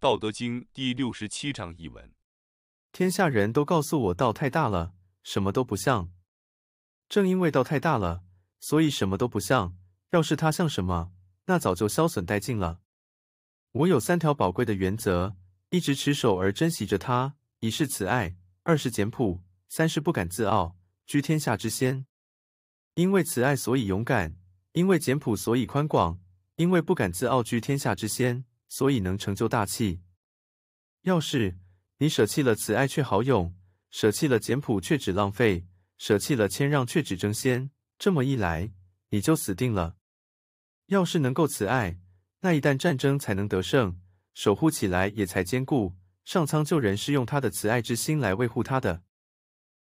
道德经第六十七章译文：天下人都告诉我，道太大了，什么都不像。正因为道太大了，所以什么都不像。要是它像什么，那早就消损殆尽了。我有三条宝贵的原则，一直持守而珍惜着它：一是慈爱，二是简朴，三是不敢自傲，居天下之先。因为慈爱，所以勇敢；因为简朴，所以宽广；因为不敢自傲，居天下之先。所以能成就大器。要是你舍弃了慈爱却好勇，舍弃了简朴却只浪费，舍弃了谦让却只争先，这么一来你就死定了。要是能够慈爱，那一旦战争才能得胜，守护起来也才坚固。上苍救人是用他的慈爱之心来维护他的。